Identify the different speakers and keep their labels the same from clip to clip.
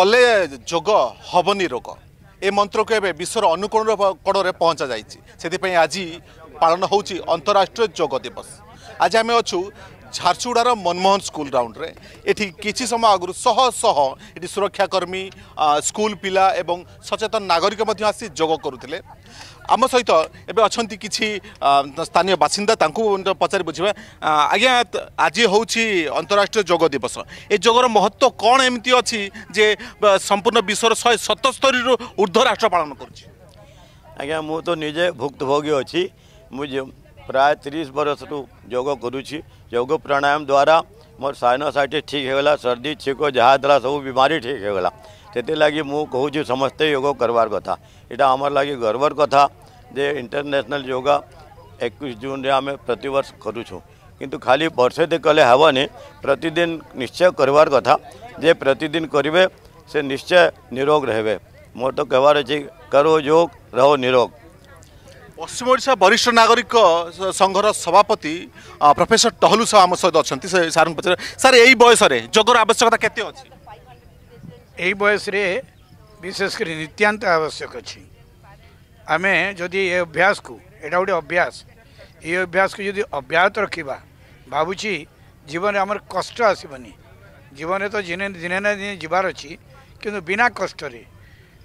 Speaker 1: କଲେ ଯୋଗ ହେବନି ରୋଗ ଏ ମନ୍ତ୍ରକୁ ଏବେ ବିଶ୍ୱର ଅନୁକୋଣ କୋଣରେ ପହଞ୍ଚା ଯାଇଛି ସେଥିପାଇଁ ଆଜି ପାଳନ ହେଉଛି ଅନ୍ତରାଷ୍ଟ୍ରୀୟ ଯୋଗ ଦିବସ ଆଜି ଆମେ ଅଛୁ ଝାରସୁଗୁଡ଼ାର ମନମୋହନ ସ୍କୁଲ ଗ୍ରାଉଣ୍ଡରେ ଏଠି କିଛି ସମୟ ଆଗରୁ ଶହ ଶହ ଏଠି ସୁରକ୍ଷାକର୍ମୀ ସ୍କୁଲ ପିଲା ଏବଂ ସଚେତନ ନାଗରିକ ମଧ୍ୟ ଆସି ଯୋଗ କରୁଥିଲେ ଆମ ସହିତ ଏବେ ଅଛନ୍ତି କିଛି ସ୍ଥାନୀୟ ବାସିନ୍ଦା ତାଙ୍କୁ ପଚାରି ବୁଝିବା ଆଜ୍ଞା ଆଜି ହେଉଛି ଅନ୍ତରାଷ୍ଟ୍ରୀୟ ଯୋଗ ଦିବସ ଏ ଯୋଗର ମହତ୍ଵ କ'ଣ ଏମିତି ଅଛି ଯେ ସମ୍ପୂର୍ଣ୍ଣ ବିଶ୍ୱର ଶହେ ସତସ୍ତରୀରୁ ଉର୍ଦ୍ଧ୍ୱ ରାଷ୍ଟ୍ର ପାଳନ
Speaker 2: କରୁଛି ଆଜ୍ଞା ମୁଁ ତ ନିଜେ ଭୁକ୍ତଭୋଗୀ ଅଛି ମୁଁ ପ୍ରାୟ ତିରିଶ ବର୍ଷରୁ ଯୋଗ କରୁଛି ଯୋଗ ପ୍ରାଣାୟାମ ଦ୍ୱାରା ମୋର ସାଇନୋସାଇଟିସ୍ ଠିକ୍ ହେଇଗଲା ସର୍ଦି ଛିକ ଯାହା ଦେଲା ସବୁ ବିମାରୀ ଠିକ୍ ହେଇଗଲା તેતેલાગી હું કહું છું સમસ્ત યોગો કરવાર કથા એટા અમારા લાગી ગર્વર કથા જે ઇન્ટરનેશનલ યોગા એકવીસ જૂનરે અમે પ્રતિવર્ષ કરું છું કિંતુ ખાલી વર્ષે કલે હવાને પ્રતિદિન નિશ્ચય કરવાર કથા જે પ્રતિદિન કરીવે સે નિશ્ચય નિરોગ રહેવે મોર તો કહેવાર છે કરો યોગ રહો નિરોગ
Speaker 1: পশ্চিম ওড়িশা বরিষ্ঠ নাগরিক সংঘর সভাপতি প্রফেসর টহলু সাহ আমার সহ অনেক স্যার পচার স্যার এই বয়সরে যোগর আবশ্যকতা কেতে অছে
Speaker 3: এই বয়সে বিশেষ করে নিত্যান্ত আবশ্যক অছি আমি যদি এ কু এটা গোটে অভ্যাস এই অভ্যাসকু যদি অব্যাহত রাখা ভাবুছি জীবনে আমার কষ্ট আসবনি জীবনে তো দিনে দিনে না দিনে যাবার অছি কিন্তু বিনা কষ্টরে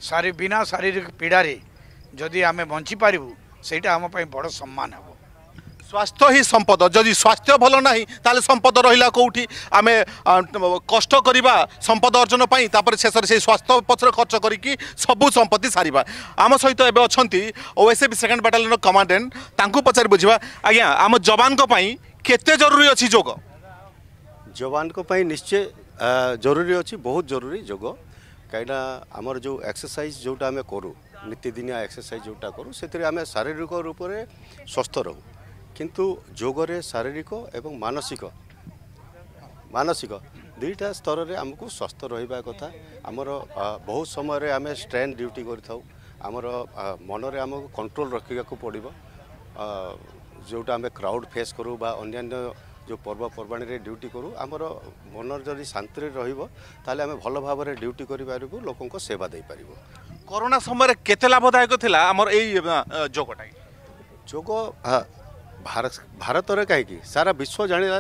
Speaker 3: সারি বিনা শারীরিক পীড়ারে যদি আমি বঞ্চিপারু সেইটা আমার বড় সম্মান হব
Speaker 1: স্বাস্থ্য হি সম্পদ যদি স্বাস্থ্য ভাল না তাহলে সম্পদ রহিলা কোটি আমি কষ্ট করা সম্পদ অর্জন পাই তাপরে শেষে সেই স্বাস্থ্য পছরে খরচ করি সবু সম্পত্তি সারা আম সহ এবে অনেক সেকেন্ড বাটালিয়ন কমান্ডেন্ট তাঁকু পচারি বুঝবা আজ্ঞা আমার যবান কেতে জরুরি অছি যোগ
Speaker 2: যবান নিশ্চয় জরুরি অছি বহুত জরুরি যোগ কিনা আমার যে এক্সরসাইজ যেটা আমি করু নিত্যদিনিয়া এক্সরসাইজ যেটা করু সে আমি শারীরিক রূপে সুস্থ রহু কিন্তু জোগরে শারীরিকক এবং মানসিকক মানসিক দুইটা স্তরে আমাকু সুস্থ রইবা কথা আমরো বহুত সময়ে আমি স্ট্রেং ডিউটি করি থাউ আমরো মনরে আমাক কন্ট্রোল রাখিবো পড়িব যেটা আমি ক্রাউড ফেস করু বা অন্যন্য যে পর্ব পরবাণরে ডিউটি করু আমরো মনর জরি শান্তরে রইব তালে আমি ভালো ভাবে ডিউটি করি পারিব লোকଙ୍କ সেবা দেই পারিব
Speaker 1: করোনা সময়ে কেতে লাব বাধায়েক থিলা আমরো এই
Speaker 2: জোগটাই জোগো ଭାରତରେ କାହିଁକି ସାରା ବିଶ୍ୱ ଜାଣିଲା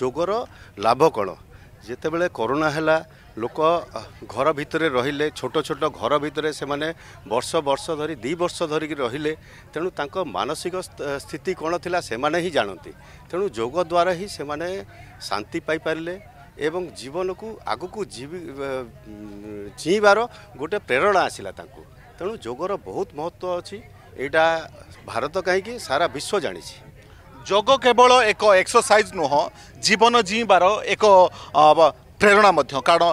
Speaker 2: ଯୋଗର ଲାଭ କ'ଣ ଯେତେବେଳେ କରୋନା ହେଲା ଲୋକ ଘର ଭିତରେ ରହିଲେ ଛୋଟ ଛୋଟ ଘର ଭିତରେ ସେମାନେ ବର୍ଷ ବର୍ଷ ଧରି ଦୁଇ ବର୍ଷ ଧରିକି ରହିଲେ ତେଣୁ ତାଙ୍କ ମାନସିକ ସ୍ଥିତି କ'ଣ ଥିଲା ସେମାନେ ହିଁ ଜାଣନ୍ତି ତେଣୁ ଯୋଗ ଦ୍ୱାରା ହିଁ ସେମାନେ ଶାନ୍ତି ପାଇପାରିଲେ ଏବଂ ଜୀବନକୁ ଆଗକୁ ଜିଇଁବାର ଗୋଟେ ପ୍ରେରଣା ଆସିଲା ତାଙ୍କୁ ତେଣୁ ଯୋଗର ବହୁତ ମହତ୍ତ୍ୱ ଅଛି ଏଇଟା ଭାରତ କାହିଁକି ସାରା ବିଶ୍ୱ ଜାଣିଛି ଯୋଗ କେବଳ ଏକ ଏକ୍ସରସାଇଜ୍ ନୁହଁ
Speaker 1: ଜୀବନ ଜୀଇଁବାର ଏକ প্রেরণা মধ্য কারণ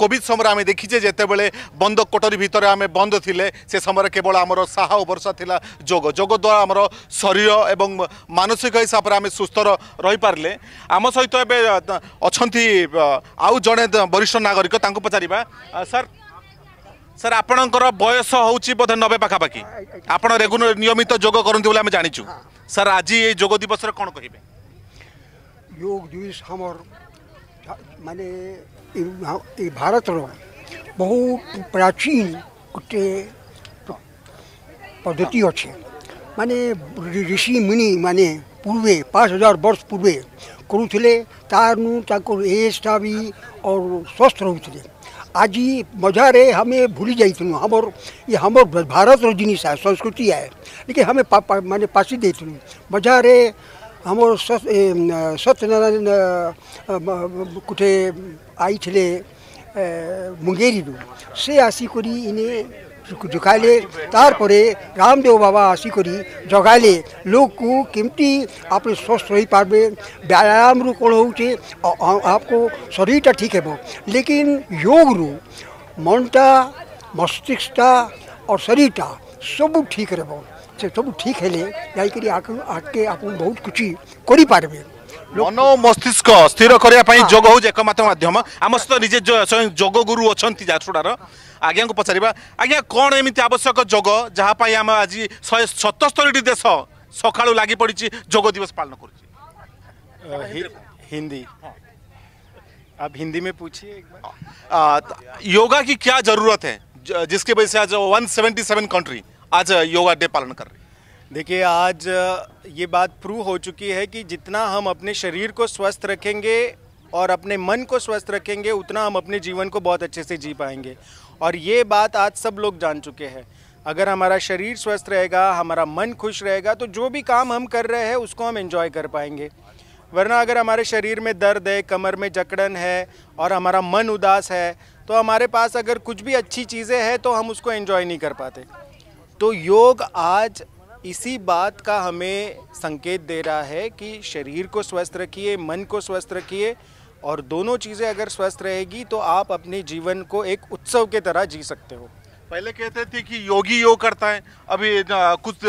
Speaker 1: কোভিড সময় আমি দেখিছে যেতবে বন্ধ কোটরি ভিতরে আমি বন্ধ থিলে সে সময় কেবল আমার সাহা ও বর্ষা লা যোগ যোগ দ্বারা আমার শরীর এবং মানসিক হিসাবে আমি সুস্থ রইপারে আমার সহ এবে অনেক আউ জনে বরিষ্ঠ নাগরিক তাঁকু পচারা স্যার স্যার আপনার বয়স হচ্ছে বোধে নবে পাখাপাখি আপনার রেগুলার নিয়মিত যোগ করতে বলে আমি জাঁচু স্যার আজ এই যোগ দিবসের কোণ কহবে
Speaker 3: যোগ দিবস আমার মানে এই ভারতর বহু প্রাচীন গোটে পদ্ধতি অছে মানে ঋষি মুনি মানে পূর্বে পাঁচ হাজার বর্ষ পূর্বে করুলে তার তাকে এজটা বি স্বস্থ রুলে आज मजारे हमें भूली जाइथनू हमर ये हमर भारत रो जिनिस है संस्कृति है लेकिन हमें पा, पा, मैंने पासी देथनू मजार हम सत्यनारायण कुठे आई थे मुंगेरी से करी इन्हें झुकायले तारे रामदेव बाबा जगाले लोक को किमती आप स्वस्थ पार्बे व्यायाम रु कौन हो आपको टा ठीक है लेकिन योग रु मनटा मस्तिष्क और टा सब ठीक रहो सब ठीक है जाकर आगे आपको बहुत खुशी कर ମନ ଓ
Speaker 1: ମସ୍ତିଷ୍କ ସ୍ଥିର କରିବା ପାଇଁ ଯୋଗ ହେଉଛି ଏକମାତ୍ର ମାଧ୍ୟମ ଆମ ସହିତ ନିଜେ ଯୋଗ ଗୁରୁ ଅଛନ୍ତି ଝାରସୁଡ଼ାର ଆଜ୍ଞାଙ୍କୁ ପଚାରିବା ଆଜ୍ଞା କ'ଣ ଏମିତି ଆବଶ୍ୟକ ଯୋଗ ଯାହା ପାଇଁ ଆମେ ଆଜି ଶହେ ସତସ୍ତରୀଟି ଦେଶ ସକାଳୁ ଲାଗି ପଡ଼ିଛି ଯୋଗ ଦିବସ ପାଳନ କରୁଛି
Speaker 4: हिंदी आप हिंदी में पूछिए योगा की
Speaker 1: क्या जरूरत है जिसके वजह से आज 177 कंट्री आज योगा डे पालन कर रही
Speaker 4: देखिए आज ये बात प्रूव हो चुकी है कि जितना हम अपने शरीर को स्वस्थ रखेंगे और अपने मन को स्वस्थ रखेंगे उतना हम अपने जीवन को बहुत अच्छे से जी पाएंगे और ये बात आज सब लोग जान चुके हैं अगर हमारा शरीर स्वस्थ रहेगा हमारा मन खुश रहेगा तो जो भी काम हम कर रहे हैं उसको हम एंजॉय कर पाएंगे वरना अगर हमारे शरीर में दर्द है कमर में जकड़न है और हमारा मन उदास है तो हमारे पास अगर कुछ भी अच्छी चीज़ें हैं तो हम उसको एंजॉय नहीं कर पाते तो योग आज इसी बात का हमें संकेत दे रहा है कि शरीर को स्वस्थ रखिए मन को स्वस्थ रखिए और दोनों चीज़ें अगर स्वस्थ रहेगी तो आप अपने जीवन को एक उत्सव के तरह जी सकते हो
Speaker 1: पहले कहते थे कि योगी योग करता है अभी कुछ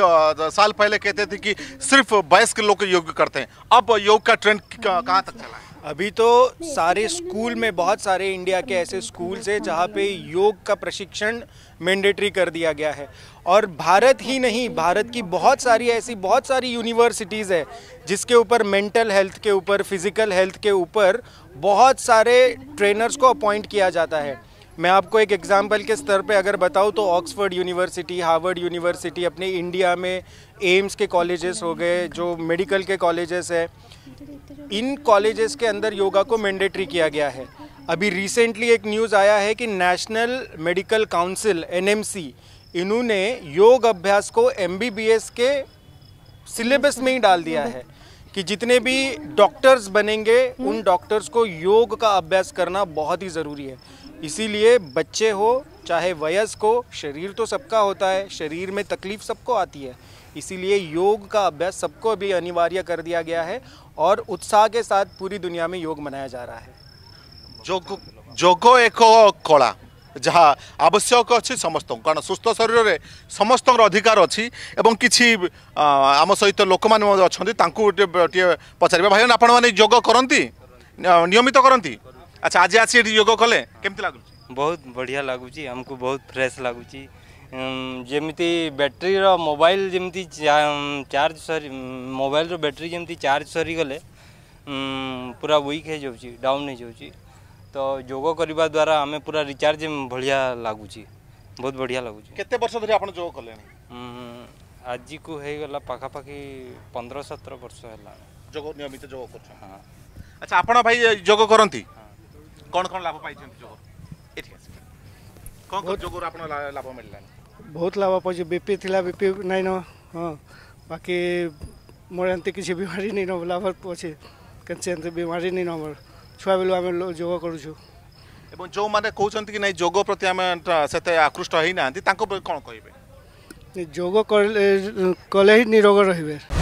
Speaker 4: साल पहले कहते थे कि सिर्फ वयस्क लोग योग करते हैं अब योग का ट्रेंड कहाँ तक चला है अभी तो सारे स्कूल में बहुत सारे इंडिया के ऐसे स्कूल्स हैं जहाँ पे योग का प्रशिक्षण मैंडेटरी कर दिया गया है और भारत ही नहीं भारत की बहुत सारी ऐसी बहुत सारी यूनिवर्सिटीज़ है जिसके ऊपर मेंटल हेल्थ के ऊपर फिज़िकल हेल्थ के ऊपर बहुत सारे ट्रेनर्स को अपॉइंट किया जाता है मैं आपको एक एग्ज़ाम्पल के स्तर पे अगर बताऊँ तो ऑक्सफोर्ड यूनिवर्सिटी हार्वर्ड यूनिवर्सिटी अपने इंडिया में एम्स के कॉलेजेस हो गए जो मेडिकल के कॉलेजेस है इन कॉलेजेस के अंदर योगा को मैंडेटरी किया गया है अभी रिसेंटली एक न्यूज़ आया है कि नेशनल मेडिकल काउंसिल एन इन्होंने योग अभ्यास को एम के सिलेबस में ही डाल दिया है कि जितने भी डॉक्टर्स बनेंगे उन डॉक्टर्स को योग का अभ्यास करना बहुत ही ज़रूरी है इसीलिए बच्चे हो चाहे वयस्क हो शरीर तो सबका होता है शरीर में तकलीफ सबको आती है इसीलिए योग का अभ्यास सबको भी अनिवार्य कर दिया गया है और उत्साह के साथ पूरी दुनिया में योग मनाया जा रहा है जोगो
Speaker 1: जोगो एको कोड़ा ଯାହା ଆବଶ୍ୟକ ଅଛି ସମସ୍ତଙ୍କୁ କାରଣ ସୁସ୍ଥ ଶରୀରରେ ସମସ୍ତଙ୍କର ଅଧିକାର ଅଛି ଏବଂ କିଛି ଆମ ସହିତ ଲୋକମାନେ ମଧ୍ୟ ଅଛନ୍ତି ତାଙ୍କୁ ଟିକେ ପଚାରିବେ ଭାଇମାନେ ଆପଣମାନେ ଯୋଗ କରନ୍ତି ନିୟମିତ କରନ୍ତି ଆଚ୍ଛା ଆଜି ଆସି ଏଠି ଯୋଗ କଲେ କେମିତି ଲାଗୁଛି ବହୁତ ବଢ଼ିଆ ଲାଗୁଛି ଆମକୁ ବହୁତ ଫ୍ରେଶ୍ ଲାଗୁଛି ଯେମିତି ବ୍ୟାଟେରୀର ମୋବାଇଲ ଯେମିତି ଚାର୍ଜ ସରି ମୋବାଇଲର ବ୍ୟାଟେରୀ ଯେମିତି ଚାର୍ଜ ସରିଗଲେ ପୁରା ୱିକ୍ ହେଇଯାଉଛି ଡାଉନ୍ ହେଇଯାଉଛି ତ ଯୋଗ କରିବା ଦ୍ୱାରା ଆମେ ପୁରା ରିଚାର୍ଜ ଭଳିଆ ଲାଗୁଛି ବହୁତ ବଢ଼ିଆ ଲାଗୁଛି କେତେ ବର୍ଷ ଧରି ଆପଣ ଯୋଗ କଲେଣି ଆଜିକୁ ହେଇଗଲା ପାଖାପାଖି ପନ୍ଦର ସତର ବର୍ଷ ହେଲାଣି ଯୋଗ ନିୟମିତ ଯୋଗ କରୁଛନ୍ତି ହଁ ଆଚ୍ଛା ଆପଣ ଭାଇ ଯୋଗ କରନ୍ତି କ'ଣ କ'ଣ ଲାଭ ପାଇଛନ୍ତି ଯୋଗ ଏଠି ଆସି କ'ଣ କ'ଣ ଯୋଗରୁ ଆପଣ ଲାଭ ମିଳିଲାଣି
Speaker 4: ବହୁତ ଲାଭ ପାଇଛି ବିପି ଥିଲା ବିପି ନାଇଁନ ହଁ ବାକି ମୋର ଏମିତି କିଛି ବିମାରୀ ନାଇଁନ ଲାଭ ଅଛି କେମିତି ଏମିତି ବିମାରୀ ନାଇଁନ ମୋର ଛୁଆ ବେଳୁ ଆମେ ଯୋଗ କରୁଛୁ
Speaker 1: ଏବଂ ଯେଉଁମାନେ କହୁଛନ୍ତି କି ନାଇଁ ଯୋଗ ପ୍ରତି ଆମେ ସେତେ ଆକୃଷ୍ଟ ହେଇନାହାନ୍ତି ତାଙ୍କ ପାଇଁ କ'ଣ କହିବେ
Speaker 4: ଯୋଗ କଲେ କଲେ ହିଁ ନିରୋଗ ରହିବେ